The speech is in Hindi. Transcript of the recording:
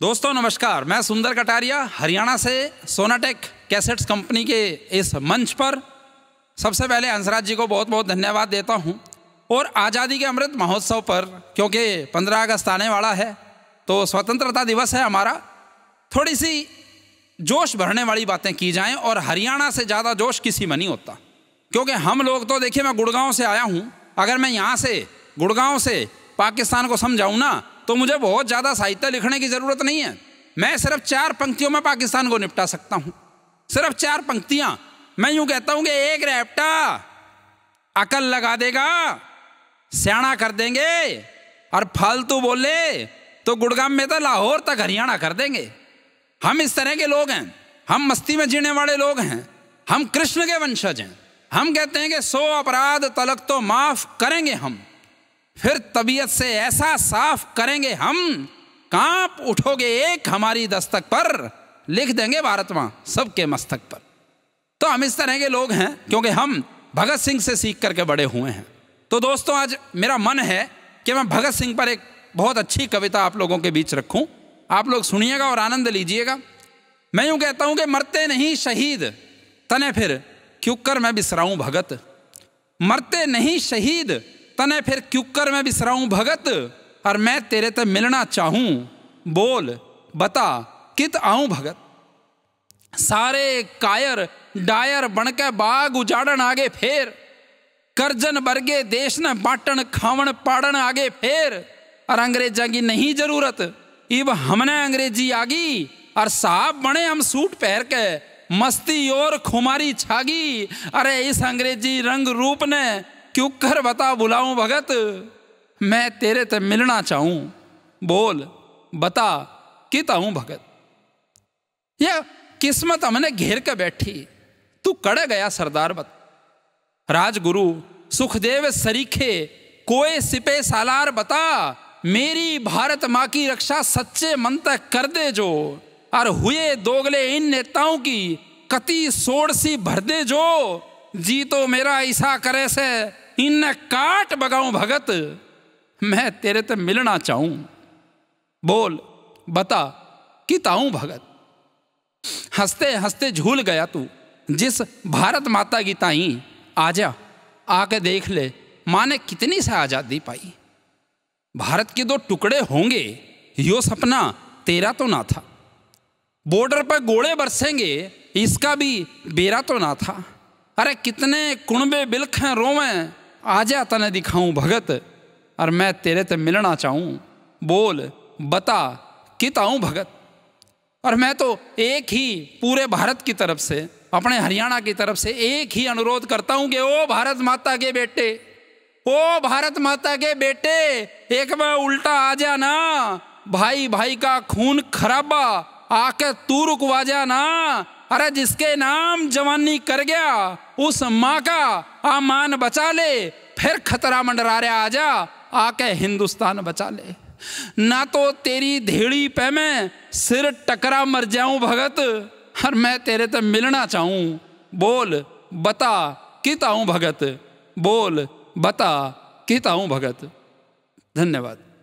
दोस्तों नमस्कार मैं सुंदर कटारिया हरियाणा से सोनाटेक कैसेट्स कंपनी के इस मंच पर सबसे पहले हंसराज जी को बहुत बहुत धन्यवाद देता हूं और आज़ादी के अमृत महोत्सव पर क्योंकि 15 अगस्त आने वाला है तो स्वतंत्रता दिवस है हमारा थोड़ी सी जोश भरने वाली बातें की जाएं और हरियाणा से ज़्यादा जोश किसी में नहीं होता क्योंकि हम लोग तो देखिए मैं गुड़गांव से आया हूँ अगर मैं यहाँ से गुड़गांव से पाकिस्तान को समझाऊँ ना तो मुझे बहुत ज़्यादा साहित्य लिखने की ज़रूरत नहीं है मैं सिर्फ चार पंक्तियों में पाकिस्तान को निपटा सकता हूं सिर्फ चार पंक्तियां मैं यूं कहता हूं कि एक रैप्टा अकल लगा देगा सियाणा कर देंगे और फालतू बोले तो गुड़गाम में तो लाहौर तक हरियाणा कर देंगे हम इस तरह के लोग हैं हम मस्ती में जीने वाले लोग हैं हम कृष्ण के वंशज हैं हम कहते हैं कि सो अपराध तलक तो माफ करेंगे हम फिर तबीयत से ऐसा साफ करेंगे हम कांप उठोगे एक हमारी दस्तक पर लिख देंगे भारत मां सबके मस्तक पर तो हम इस तरह के लोग हैं क्योंकि हम भगत सिंह से सीख करके बड़े हुए हैं तो दोस्तों आज मेरा मन है कि मैं भगत सिंह पर एक बहुत अच्छी कविता आप लोगों के बीच रखूं आप लोग सुनिएगा और आनंद लीजिएगा मैं यूं कहता हूं कि मरते नहीं शहीद तने फिर क्यों कर मैं बिसराऊं भगत मरते नहीं शहीद तने फिर क्युकर में बिसराऊं भगत और मैं तेरे ते मिलना चाहूं बोल बता कित आऊं भगत सारे कायर डायर बनके बाग उजाड़न आगे फेर करजन बरगे देश न बाटन खावन पाड़न आगे फेर और अंग्रेजा की नहीं जरूरत इब हमने अंग्रेजी आगी और साहब बने हम सूट पहर के मस्ती और खुमारी छागी अरे इस अंग्रेजी रंग रूप ने क्यों कर बता बुलाऊं भगत मैं तेरे ते मिलना चाहूं बोल बता कित भगत यह किस्मत हमने घेर के बैठी तू कड़ गया सरदार बत राजगुरु सुखदेव सरीखे कोए सिपे सालार बता मेरी भारत माँ की रक्षा सच्चे मन तक कर दे जो और हुए दोगले इन नेताओं की कति सोड़ सी भर दे जो जी तो मेरा ईसा करे से इन काट बगाऊं भगत मैं तेरे ते मिलना चाहूं बोल बता किताऊं भगत हंसते हंसते झूल गया तू जिस भारत माता की ताई जा आके देख ले माँ ने कितनी सा आज़ादी पाई भारत के दो टुकड़े होंगे यो सपना तेरा तो ना था बॉर्डर पर गोले बरसेंगे इसका भी बेरा तो ना था अरे कितने कुणबे बिलखें रोवें आजा तने दिखाऊं भगत और मैं तेरे ते मिलना चाहूं बोल बता किताऊँ भगत और मैं तो एक ही पूरे भारत की तरफ से अपने हरियाणा की तरफ से एक ही अनुरोध करता हूं कि ओ भारत माता के बेटे ओ भारत माता के बेटे एक बार उल्टा आ जा ना भाई भाई का खून खराबा आके तू रुकवा ना अरे जिसके नाम जवानी कर गया उस माँ का आमान बचा ले फिर खतरा मंडरा रे जा आके हिंदुस्तान बचा ले ना तो तेरी धेड़ी पे मैं सिर टकरा मर जाऊं भगत हर मैं तेरे तो मिलना चाहूं बोल बता किता हूं भगत बोल बता किता हूं भगत धन्यवाद